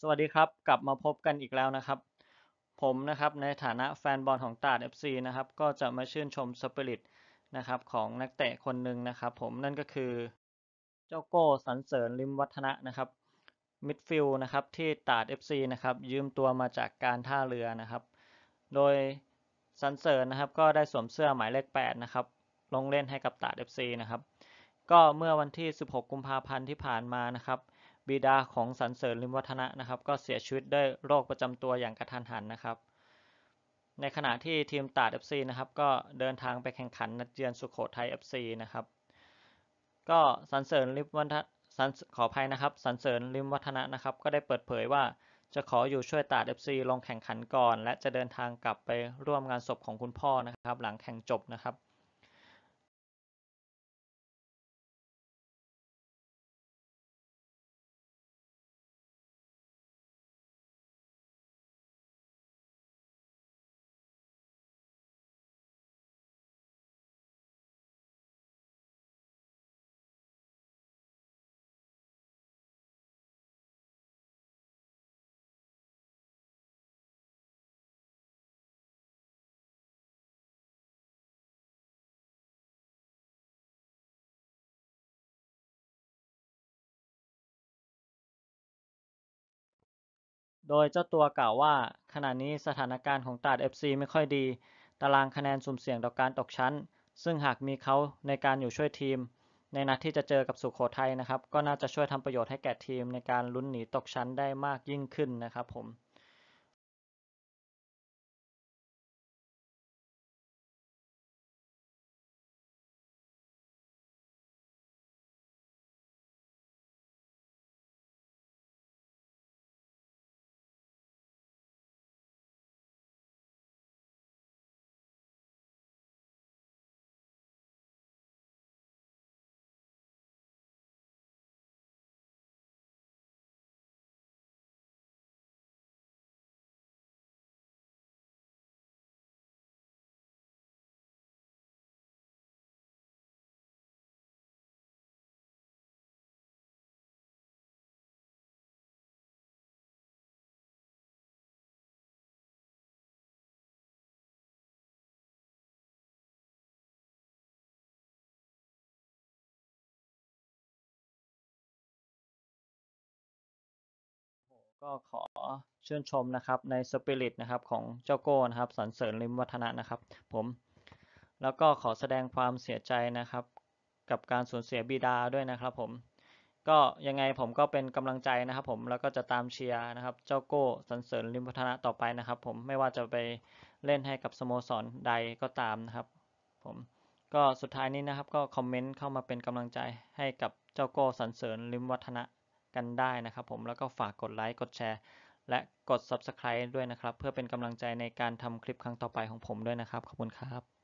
สวัสดีครับกลับมาพบกันอีกแล้วนะครับ ผมนะครับในฐานะแฟนบอลของตาด FC นะครับ ก็จะมาชื่นชมสปิริตนะครับ ของนักเตะคนหนึ่งนะครับ ผมนั่นก็คือเจ้าโก้สันเสริญลิมวัฒนะนะครับมิดฟิลนะครับ ที่ตาด FC นะครับยืมตัวมาจากการท่าเรือนะครับ โดยสันเสริญนะครับก็ได้สวมเสื้อหมายเลข8นะครับลงเล่นให้กับตาด FC นะครับ ก็เมื่อวันที่ 16 กุมภาพันธ์ที่ผ่านมานะครับบิดาของสันเสริญลิมวัฒนะนะครับ ก็เสียชีวิตด้วยโรคประจำตัวอย่างกระทันหันนะครับ ในขณะที่ทีมตาดฟซีนะครับก็เดินทางไปแข่งขันนัดเยือนสุขโขทัยฟซีนะครับ ก็สันเสริญลิมวัฒนะขออภัยนะครับสันเสริญลิมวัฒนะนะครับ ก็ได้เปิดเผยว่า จะขออยู่ช่วยตาดฟซีลงแข่งขันก่อนและจะเดินทางกลับไปร่วมงานศพของคุณพ่อนะครับ หลังแข่งจบนะครับโดยเจ้าตัวกล่าวว่าขณะนี้สถานการณ์ของตาด FC ไม่ค่อยดี ตารางคะแนนสุ่มเสี่ยงต่อการตกชั้น ซึ่งหากมีเขาในการอยู่ช่วยทีม ในนัดที่จะเจอกับสุขโขทัยนะครับ ก็น่าจะช่วยทำประโยชน์ให้แก่ทีมในการลุ้นหนีตกชั้นได้มากยิ่งขึ้นนะครับผมก็ขอเชื่นชมนะครับในสปิริตนะครับของเจ้าโก้นะครับสรรเสริญลิมวัฒนะนะครับ ผม แล้วก็ขอแสดงความเสียใจนะครับ กับการสูญเสียบิดาด้วยนะครับ ผมก็ยังไงผมก็เป็นกำลังใจนะครับ ผมแล้วก็จะตามเชียร์นะครับ เจ้าโก้สรรเสริญลิมวัฒนะต่อไปนะครับ ผมไม่ว่าจะไปเล่นให้กับ สโมสร ใดก็ตามนะครับผมก็สุดท้ายนี้นะครับ ก็คอมเมนต์เข้ามาเป็นกำลังใจให้กับเจ้าโก้สรรเสริญลิมวัฒนะกันได้นะครับผมแล้วก็ฝากกดไลค์กดแชร์และกด Subscribe ด้วยนะครับ เพื่อเป็นกำลังใจในการทำคลิปครั้งต่อไปของผมด้วยนะครับขอบคุณครับ